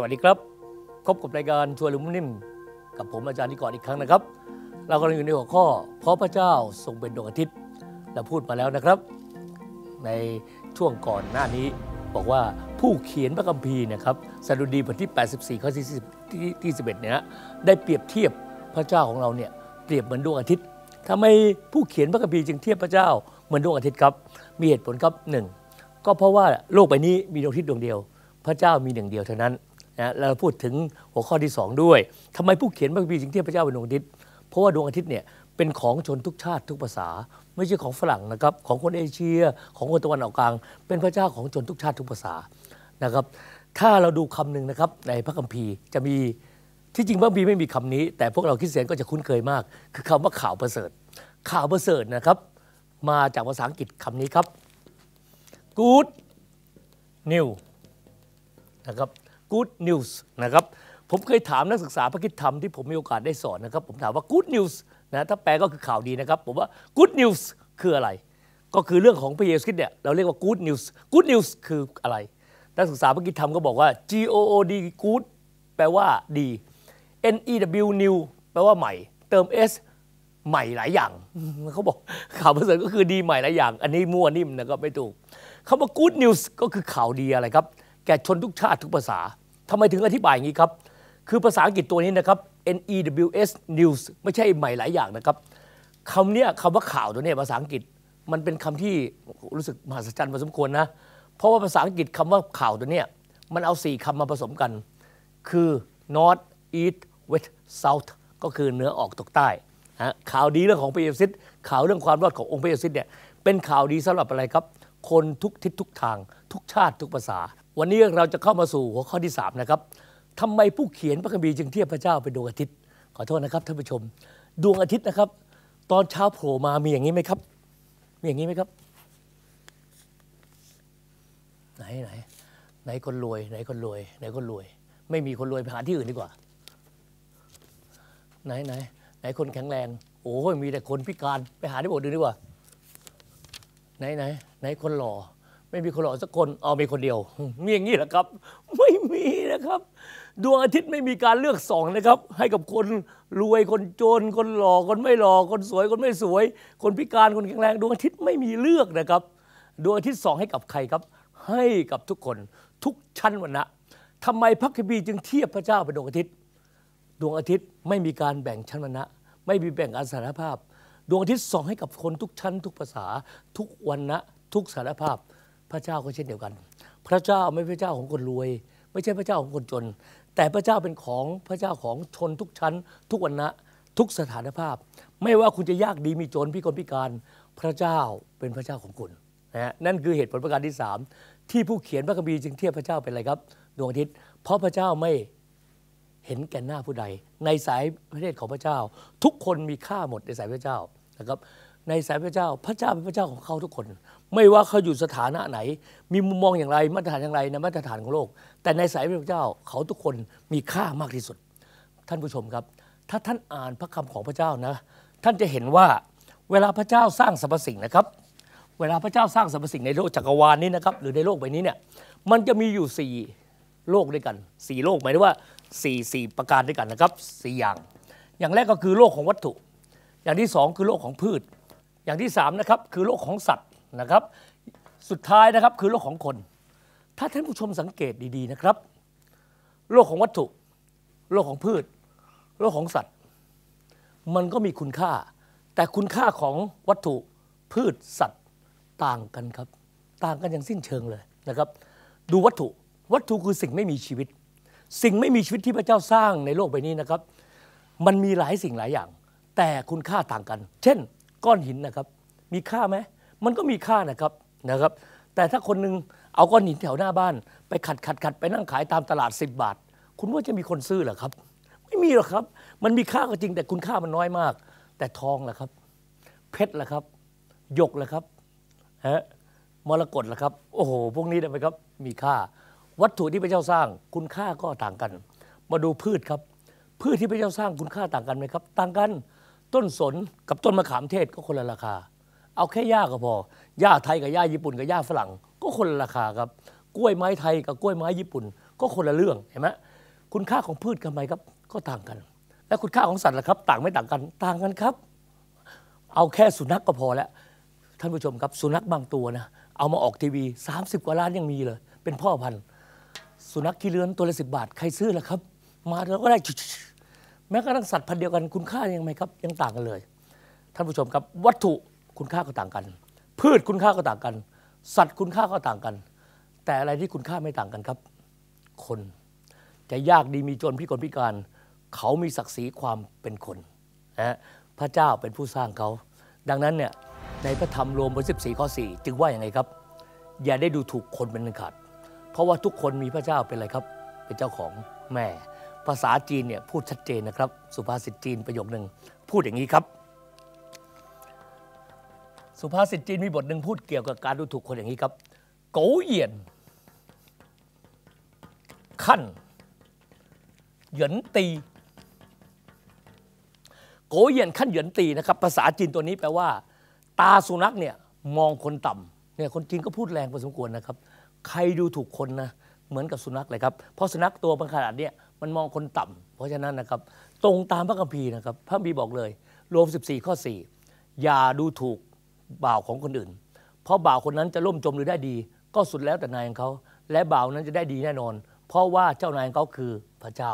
สวัสดีครับ พบกับรายการชวนลุมนิ่มกับผมอาจารย์นิกรอีกครั้งนะครับ เรากำลังอยู่ในหัวข้อเพราะพระเจ้าทรงเป็นดวงอาทิตย์ เราพูดมาแล้วนะครับ ในช่วงก่อนหน้านี้ บอกว่าผู้เขียนพระคัมภีร์นะครับสดุดีบทที่ 84ข้อที่ที่11เนี่ยนะได้เปรียบเทียบพระเจ้าของเราเนี่ยเปรียบเหมือนดวงอาทิตย์ ทำไมผู้เขียนพระคัมภีร์จึงเทียบพระเจ้าเหมือนดวงอาทิตย์ครับ มีเหตุผลครับหนึ่งก็เพราะว่าโลกใบนี้มีดวงอาทิตย์ดวงเดียว พระเจ้ามีหนึ่งเดียวเท่านั้นนะเราพูดถึงหัวข้อที่ 2 ด้วย ทำไมผู้เขียนพระคัมภีร์จึงเทียบพระเจ้าเป็นดวงอาทิตย์เพราะว่าดวงอาทิตย์เนี่ยเป็นของชนทุกชาติทุกภาษา ไม่ใช่ของฝรั่งนะครับ ของคนเอเชีย ของคนตะวันออกกลาง เป็นพระเจ้าของชนทุกชาติทุกภาษานะครับ ถ้าเราดูคำหนึ่งนะครับในพระคัมภีร์จะมีที่จริงพระคัมภีร์ไม่มีคำนี้ แต่พวกเราคิดเสียนก็จะคุ้นเคยมาก คือคำว่าข่าวประเสริฐ ข่าวประเสริฐนะครับ มาจากภาษาอังกฤษคำนี้ครับ good new นะครับ Good News นะครับผมเคยถามนักศึกษาพระคิดธรรมที่ผมมีโอกาสได้สอนนะครับผมถามว่า Good News นะถ้าแปลก็คือข่าวดีนะครับผมว่า Good News คืออะไร ก็คือเรื่องของพระเยซูคริสต์เนี่ยเราเรียกว่า Good News Good News คืออะไร นักศึกษาพระคิดธรรมก็บอกว่า G O O D Good แปลว่าดี N E W New แปลว่าใหม่ เติม S ใหม่หลายอย่างเขาบอกข่าวประเสริฐก็คือดีใหม่หลายอย่าง อันนี้มั่วนิ่มนะครับไม่ถูกคำว่า good news ก็คือข่าวดีอะไรครับแก่ชนทุกชาติทุกภาษาทำไมถึงอธิบายอย่างนี้ครับ คือภาษาอังกฤษตัวนี้นะครับ NEWS News ไม่ใช่ใหม่หลายอย่างนะครับ คำเนี้ยคำว่าข่าวตัวเนี้ยภาษาอังกฤษมันเป็นคำที่รู้สึกมหัศจรรย์พอสมควรนะ เพราะว่าภาษาอังกฤษคำว่าข่าวตัวเนี้ยมันเอาสี่คำมาผสมกัน คือ North East West South ก็คือเหนือออกตกใต้ฮะข่าวดีเรื่องของพระเยซูข่าวเรื่องความรอดขององค์พระเยซูเนี่ยเป็นข่าวดีสำหรับอะไรครับคนทุกทิศทุกทาง ทุกชาติทุกภาษาวันนี้ เราจะเข้ามาสู่หัวข้อที่3นะครับทำไมผู้เขียนพระคัมภีร์จึงเทียบพระเจ้าเป็นดวงอาทิตย์ ขอโทษนะครับท่านผู้ชม ดวงอาทิตย์นะครับ ตอนเช้าโผล่มา มีอย่างนี้ไหมครับ มีอย่างนี้ไหมครับ ไหน ไหน ไหนคนรวยไหนคนรวย ไหนคนรวย ไม่มีคนรวยไปหาที่อื่นดีกว่า ไหนไหน ไหนคนแข็งแรงโอ้ยมีแต่คนพิการไปหาที่บสถ์ดีกว่าไหนไหนไหนคนหล่อไม่มีคนหล่อสักคน เอามีคนเดียว มีอย่างนี้แหละครับ ไม่มีนะครับ ดวงอาทิตย์ไม่มีการเลือกสองนะครับ ให้กับคนรวยคนจนคนหล่อคนไม่หล่อคนสวยคนไม่สวย คนพิการคนแข็งแรง ดวงอาทิตย์ไม่มีเลือกนะครับ ดวงอาทิตย์สองให้กับใครครับ ให้กับทุกคนทุกชั้นวรรณะ ทำไมพระคัมภีร์จึงเทียบพระเจ้าเป็นดวงอาทิตย์ ดวงอาทิตย์ไม่มีการแบ่งชั้นวรรณะ ไม่มีแบ่งอาสารภาพ ดวงอาทิตย์ส่อง ให้กับคนทุกชั้นทุกภาษาทุกวรรณะ ทุกสารภาพพระเจ้าก็เช่นเดียวกัน พระเจ้าไม่ใช่พระเจ้าของคนรวย ไม่ใช่พระเจ้าของคนจน แต่พระเจ้าเป็นของพระเจ้าของชนทุกชั้น ทุกวันนะทุกสถานภาพ ไม่ว่าคุณจะยากดีมีจนพิกลพิการ พระเจ้าเป็นพระเจ้าของคุณนะนั่นคือเหตุผลประการที่สามที่ผู้เขียนพระคัมภีร์จึงเทียบพระเจ้าเป็นอะไรครับ ดวงอาทิตย์ เพราะพระเจ้าไม่เห็นแก่หน้าผู้ใด ในสายพระเนตรของพระเจ้า ทุกคนมีค่าหมดในสายพระเจ้านะครับในสายพระเจ้าพระเจ้าเป็นพระเจ้าของเขาทุกคน ไม่ว่าเขาอยู่สถานะไหน มีมุมมองอย่างไรมาตรฐานอย่างไรในมาตรฐานของโลก แต่ในสายพระเจ้าเขาทุกคนมีค่ามากที่สุดท่านผู้ชมครับ ถ้าท่านอ่านพระคำของพระเจ้านะท่านจะเห็นว่า เวลาพระเจ้าสร้างสรรพสิ่งนะครับเวลาพระเจ้า สร้างสรรพสิ่งในโลกจักรวาลนี้นะครับหรือในโลกใบนี้เนี่ยมันจะมีอยู่สี่โลกด้วยกันสี่โลกหมายถึงว่าสี่สี่ประการด้วยกันนะครับสี่อย่าง อย่างแรกก็คือโลกของวัตถุ อย่างที่สองคือโลกของพืชอย่างที่3นะครับคือโลกของสัตว์นะครับ สุดท้ายนะครับคือโลกของคน ถ้าท่านผู้ชมสังเกตดีๆนะครับ โลกของวัตถุ โลกของพืช โลกของสัตว์ มันก็มีคุณค่า แต่คุณค่าของวัตถุพืชสัตว์ต่างกันครับ ต่างกันอย่างสิ้นเชิงเลยนะครับ ดูวัตถุวัตถุคือสิ่งไม่มีชีวิต สิ่งไม่มีชีวิตที่พระเจ้าสร้างในโลกใบนี้นะครับ มันมีหลายสิ่งหลายอย่าง แต่คุณค่าต่างกัน เช่นก้อนหินนะครับ มีค่าไหม มันก็มีค่านะครับนะครับ แต่ถ้าคนนึงเอาก้อนหินแถวหน้าบ้าน ไปขัดขัดขัดไปนั่งขายตามตลาด 10 บาท คุณว่าจะมีคนซื้อหรอครับ ไม่มีหรอกครับ มันมีค่าก็จริง แต่คุณค่ามันน้อยมาก แต่ทอง ล่ะครับ เพชรล่ะครับหยกล่ะครับฮะมรกตล่ะครับ โอ้โห พวกนี้นะไหมครับ มีค่า วัตถุที่พระเจ้าสร้าง คุณค่าก็ต่างกัน มาดูพืชครับ พืชที่พระเจ้าสร้างคุณค่าต่างกันไหมครับ ต่างกันต้นสน กับต้นมะขามเทศก็คนละราคา เอาแค่หญ้าก็พอหญ้าไทยกับหญ้าญี่ปุ่นกับหญ้าฝรั่ง ก็คนละราคาครับ กล้วยไม้ไทยกับกล้วยไม้ญี่ปุ่น ก็คนละเรื่องเห็นไหมคุณค่าของพืชกับไม้ครับ ก็ต่างกัน และคุณค่าของสัตว์ล่ะครับต่างไม่ต่างกัน ต่างกันครับ เอาแค่สุนัขกก็พอแล้ว ท่านผู้ชมครับสุนัขบางตัวนะเอามาออกทีวี 30 กว่าล้านยังมีเลย เป็นพ่อพันธุ์ สุนัขขี้เลื้อนตัวละสิบาทใครซื้อล่ะครับ มาแล้วก็ได้แม้กระทั่งสัตว์พันธุ์เดียวกันคุณค่ายังไงครับยังต่างกันเลย ท่านผู้ชมครับวัตถุคุณค่าก็ต่างกัน พืชคุณค่าก็ต่างกัน สัตว์คุณค่าก็ต่างกัน แต่อะไรที่คุณค่าไม่ต่างกันครับ คน จะยากดีมีจนพิกลพิการ เขามีศักดิ์ศรีความเป็นคนนะพระเจ้าเป็นผู้สร้างเขา ดังนั้นเนี่ยในพระธรรมโรมบทสิบสี่ข้อสี่จึงว่าอย่างไงครับ อย่าได้ดูถูกคนเป็นขาด เพราะว่าทุกคนมีพระเจ้าเป็นอะไรครับ เป็นเจ้าของแม่ภาษาจีนเนี่ยพูดชัดเจนนะครับ สุภาษิตจีนประโยคหนึ่งพูดอย่างนี้ครับ สุภาษิตจีนมีบทหนึ่งพูดเกี่ยวกับการดูถูกคนอย่างนี้ครับโกเหยียน ขั้นเหยินตีโกเหยียนขั้นเหยินตีนะครับ ภาษาจีนตัวนี้แปลว่า ตาสุนัขเนี่ยมองคนต่ำเนี่ยคนจีนก็พูดแรงพอสมควรนะครับ ใครดูถูกคนนะเหมือนกับสุนัขเลยครับ เพราะสุนัขตัวมันขนาดเนี้ยมันมองคนต่ำ เพราะฉะนั้นนะครับตรงตามพระคัมภีร์นะครับ พระคัมภีร์บอกเลยรวม14ข้อ4อย่าดูถูกบ่าวของคนอื่น เพราะบ่าวคนนั้นจะล่มจมหรือได้ดี ก็สุดแล้วแต่นายของเขาและบ่าวนั้นจะได้ดีแน่นอน เพราะว่าเจ้านายของเขาคือพระเจ้า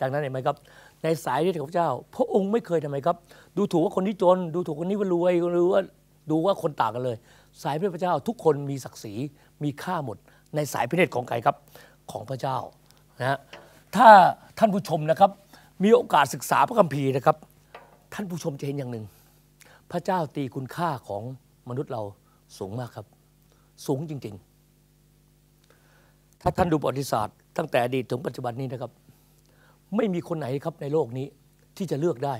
ดังนั้นเห็นไหมครับ ในสายที่ของพระเจ้า พระองค์ไม่เคยทำไมครับ ดูถูกว่าคนที่จน ดูถูกคนนี้ว่ารวยหรือว่าดูว่าคนต่างกันเลย สายพระเจ้าทุกคนมีศักดิ์ศรีมีค่าหมดในสายพิเนตของใครครับของพระเจ้านะถ้าท่านผู้ชมนะครับ มีโอกาสศึกษาพระคัมภีร์นะครับ ท่านผู้ชมจะเห็นอย่างหนึ่ง พระเจ้าตีคุณค่าของมนุษย์เราสูงมากครับ สูงจริงๆ ถ้าท่านดูประวัติศาสตร์ตั้งแต่อดีตถึงปัจจุบันนี้นะครับ ไม่มีคนไหนครับ ในโลกนี้ที่จะเลือกได้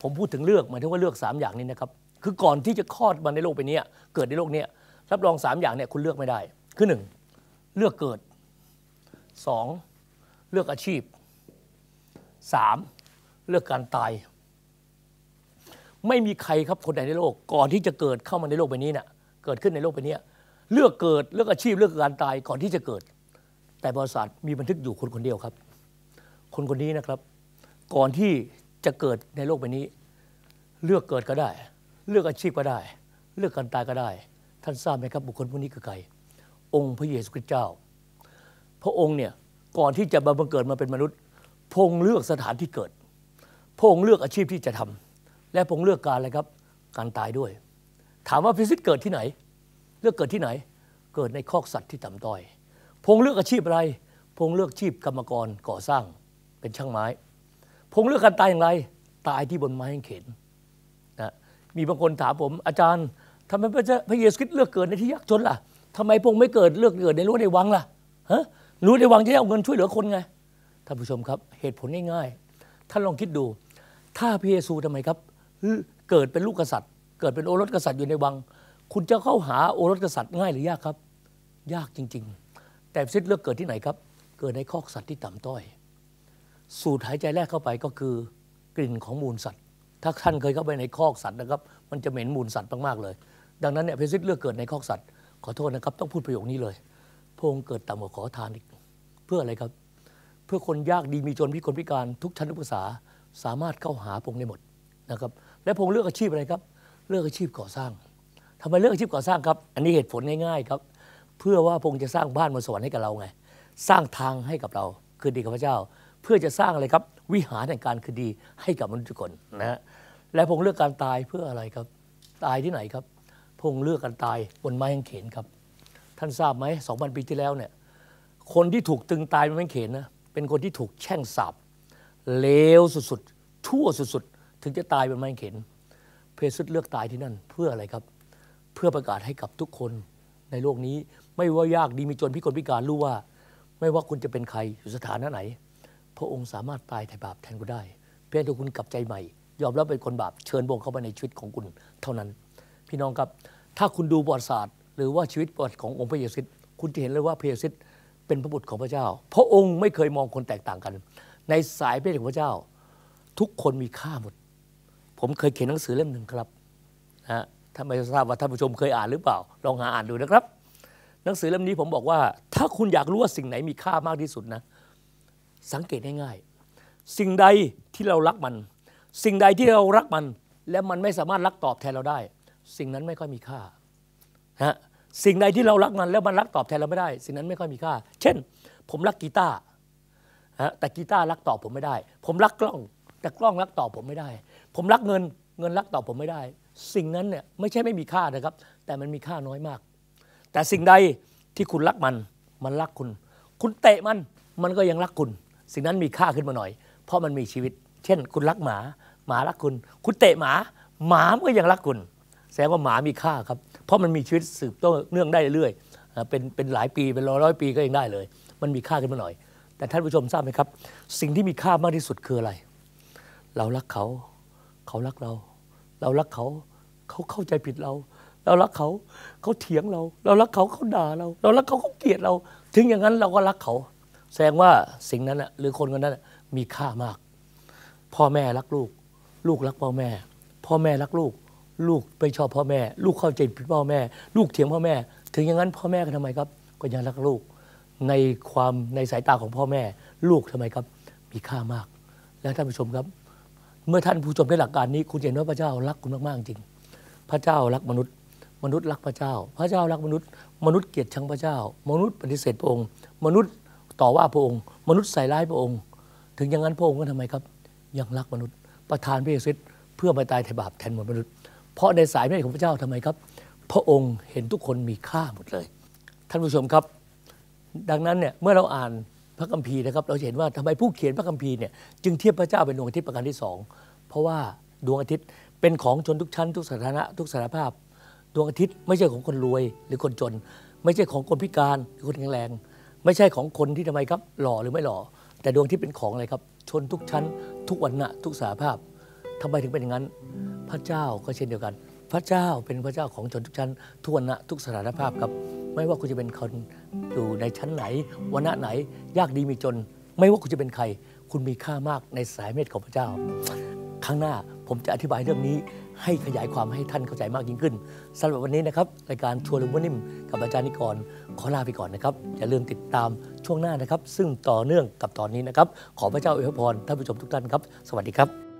ผมพูดถึงเลือกหมายถึงว่าเลือกสามอย่างนี้นะครับคือก่อนที่จะคลอดมาในโลกไปนี้เกิดในโลกนี้รับรองสามอย่างเนี่ยคุณเลือกไม่ได้ คือหนึ่งเลือกเกิดสองเลือกอาชีพสามเลือกการตาย ไม่มีใครครับคนใดในโลกก่อนที่จะเกิดเข้ามาในโลกใบนี้เนี่ยเกิดขึ้นในโลกใบนี้เลือกเกิดเลือกอาชีพ เลือกการตายก่อนที่จะเกิด แต่บริษัทมีบันทึกอยู่คนคนเดียวครับ คนคนนี้นะครับ ก่อนที่จะเกิดในโลกใบนี้ เลือกเกิดก็ได้ เลือกอาชีพก็ได้ เลือกการตายก็ได้ท่านทราบไหมครับบุคคลผู้นี้คือใครองค์พระเยซูคริสต์เจ้า พระองค์เนี่ยก่อนที่จะบังเกิดมาเป็นมนุษย์พงเลือกสถานที่เกิดพงเลือกอาชีพที่จะทำ และพงเลือกการอะไรครับการตายด้วย ถามว่าพสิทธสเกิดที่ไหน เลือกเกิดที่ไหน เกิดในคอกสัตว์ที่ต่ำต้อยพงเลือกอาชีพอะไรพงเลือกชีพกรรมกรก่อสร้างเป็นช่างไม้พงเลือกการตายอย่างไร ตายที่บนไม้เข็นนะมีบางคนถามผมอาจารย์ทำไมพระเจ้าพระเยซูคริสต์เลือกเกิดในที่ยากจนล่ะ ทำไมพงไม่เกิดเลือกเกิดในรั้วในวังล่ะ ฮะรั้วในวังจะได้เอาเงินช่วยเหลือคนไง ท่านผู้ชมครับ เหตุผลง่ายๆท่านลองคิดดู ถ้าพระเยซูทำไมครับ เกิดเป็นลูกกษัตริย์ เกิดเป็นโอรสกษัตริย์อยู่ในวัง คุณจะเข้าหาโอรสกษัตริย์ง่ายหรือยากครับ ยากจริงๆ แต่พระเยซูเลือกเกิดที่ไหนครับ เกิดในคอกสัตว์ที่ต่ำต้อย สูดหายใจแรกเข้าไปก็คือกลิ่นของมูลสัตว์ ถ้าท่านเคยเข้าไปในคอกสัตว์นะครับ มันจะเหม็นมูลสัตว์มากๆเลยดังนั้นเนี่ยเพซิสเลือกเกิดในคอกสัตว์ขอโทษนะครับต้องพูดประโยคนี้เลยพระองค์เกิดต่ำกว่าขอทานอีก เพื่ออะไรครับ เพื่อคนยากดีมีจนพิกลพิการทุกชั้นทุกภาษาสามารถเข้าหาพงได้หมดนะครับ และพงเลือกอาชีพอะไรครับ เลือกอาชีพก่อสร้างทำไมเลือกอาชีพก่อสร้างครับ อันนี้เหตุผลง่ายๆครับ เพื่อว่าพงจะสร้างบ้านบนสวรรค์ให้กับเราไง สร้างทางให้กับเราคือดีกับพระเจ้า เพื่อจะสร้างอะไรครับ วิหารแห่งการคือดีให้กับมนุษย์ทุกคนนะฮะและพงเลือกการตายเพื่ออะไรครับ ตายที่ไหนครับพงเลือกกันตายบนไม้ห่งเขนครับ ท่านทราบไหมสองพันปีที่แล้วเนี่ยคนที่ถูกตึงตายบนไม้กางเขนนะเป็นคนที่ถูกแช่งสาบเลวสุดๆ ทั่วสุดๆ ถึงจะตายบนไม้กางเขน เพซุดเลือกตายที่นั่นเพื่ออะไรครับ เพื่อประกาศให้กับทุกคนในโลกนี้ไม่ว่ายากดีมีจนพิกลพิการรู้ว่า ไม่ว่าคุณจะเป็นใครอยู่สถานะไหน พระองค์สามารถตายไถ่บาปแทนคุณได้ เพียงแต่คุณกลับใจใหม่ ยอมรับเป็นคนบาปเชิญบงเข้ามาในชีวิตของคุณ เท่านั้นพี่น้องครับถ้าคุณดูประวัติศาสตร์หรือว่าชีวิตประวัติขององค์พระเยซู คุณจะเห็นเลยว่าพระเยซูเป็นพระบุตรของพระเจ้าพระองค์ไม่เคยมองคนแตกต่างกัน ในสายพระเดชของพระเจ้า ทุกคนมีค่าหมด ผมเคยเขียนหนังสือเล่มหนึ่งครับนะถ้าไม่ทราบว่าท่านผู้ชมเคยอ่านหรือเปล่า ลองหาอ่านดูนะครับ หนังสือเล่มนี้ผมบอกว่า ถ้าคุณอยากรู้ว่าสิ่งไหนมีค่ามากที่สุดนะ สังเกตง่ายๆสิ่งใดที่เรารักมัน สิ่งใดที่เรารักมันและมันไม่สามารถรักตอบแทนเราได้สิ่งนั้นไม่ค่อยมีค่าฮะสิ่งใดที่เรารักมันแล้วมันรักตอบแทนเราไม่ได้ สิ่งนั้นไม่ค่อยมีค่า เช่นผมรักกีตาร์ฮะแต่กีตาร์รักตอบผมไม่ได้ ผมรักกล้องแต่กล้องรักตอบผมไม่ได้ ผมรักเงินเงินรักตอบผมไม่ได้ สิ่งนั้นเนี่ย ไม่ใช่ไม่มีค่านะครับ แต่มันมีค่าน้อยมาก แต่สิ่งใดที่คุณรักมันมันรักคุณ คุณเตะมันมันก็ยังรักคุณสิ่งนั้นมีค่าขึ้นมาหน่อย เพราะมันมีชีวิต เช่น คุณรักหมา หมารักคุณ คุณเตะหมา หมามันก็ยังรักคุณแสดงว่าหมามีค่าครับ เพราะมันมีชีวิตสืบต้นเนื่องได้เรื่อยเป็นเป็นหลายปีเป็นร้อยร้อยปีก็ยังได้เลย มันมีค่าขึ้นมาหน่อย แต่ท่านผู้ชมทราบไหมครับสิ่งที่มีค่ามากที่สุดคืออะไร เรารักเขา เขารักเรา เรารักเขา เขาเข้าใจผิดเรา เรารักเขา เขาเถียงเรา เรารักเขาเขาด่าเรา เรารักเขาเขาเกลียดเรา ถึงอย่างนั้นเราก็รักเขา แสดงว่าสิ่งนั้นะหรือคนคนนั้นมีค่ามากพ่อแม่รักลูก ลูกรักพ่อแม่ พ่อแม่รักลูกลูกไปชอบพ่อแม่ ลูกเข้าใจผิดพ่อแม่ ลูกเถียงพ่อแม่ ถึงอย่างนั้นพ่อแม่ก็ทำไมครับก็ยังรักลูกในความในสายตาของพ่อแม่ ลูกทำไมครับ มีค่ามาก และท่านผู้ชมครับ เมื่อท่านผู้ชมได้หลักการนี้ คุณเห็นว่าพระเจ้ารักคุณมากๆจริง พระเจ้ารักมนุษย์ มนุษย์รักพระเจ้า พระเจ้ารักมนุษย์มนุษย์เกลียดชังพระเจ้า มนุษย์ปฏิเสธพระองค์ มนุษย์ต่อว่าพระองค์ มนุษย์ใส่ร้ายพระองค์ ถึงอย่างนั้นพระองค์ก็ทำไมครับยังรักมนุษย์ ประทานพระเยซูเพื่อมาตายแทนบาปแทนมนุษย์เพราะในสายพระเนตรของพระเจ้าทำไมครับ พระองค์เห็นทุกคนมีค่าหมดเลย ท่านผู้ชมครับ ดังนั้นเนี่ยเมื่อเราอ่านพระคัมภีร์นะครับเราจะเห็นว่าทำไมผู้เขียนพระคัมภีร์เนี่ยจึงเทียบพระเจ้าเป็นดวงอาทิตย์ประการที่สองเพราะว่าดวงอาทิตย์เป็นของชนทุกชั้น ทุกสถานะ ทุกสารภาพ ดวงอาทิตย์ไม่ใช่ของคนรวย หรือคนจน ไม่ใช่ของคนพิการหรือคนแข็งแรง ไม่ใช่ของคนที่ทำไมครับหล่อหรือไม่หล่อแต่ดวงอาทิตย์เป็นของอะไรครับ ชนทุกชั้น ทุกวันณะ ทุกสารภาพ ทำไมถึงเป็นอย่างนั้นพระเจ้าก็เช่นเดียวกัน พระเจ้าเป็นพระเจ้าของชนทุกชั้นทุกวนะทุกสถานภาพครับ ไม่ว่าคุณจะเป็นคน อยู่ในชั้นไหนวนะไหน ยากดีมีจน ไม่ว่าคุณจะเป็นใคร คุณมีค่ามากในสายเมตของพระเจ้า ครั้งหน้าผมจะอธิบายเรื่องนี้ให้ขยายความให้ท่านเข้าใจมากยิ่งขึ้นสำหรับวันนี้นะครับรายการทัวร์ลุงวนิ่มกับอาจารย์นิกรขอลาไปก่อนนะครับอย่าลืมติดตามช่วงหน้านะครับ ซึ่งต่อเนื่องกับตอนนี้นะครับ ขอพระเจ้าอวยพรท่านผู้ชมทุกท่านครับสวัสดีครับ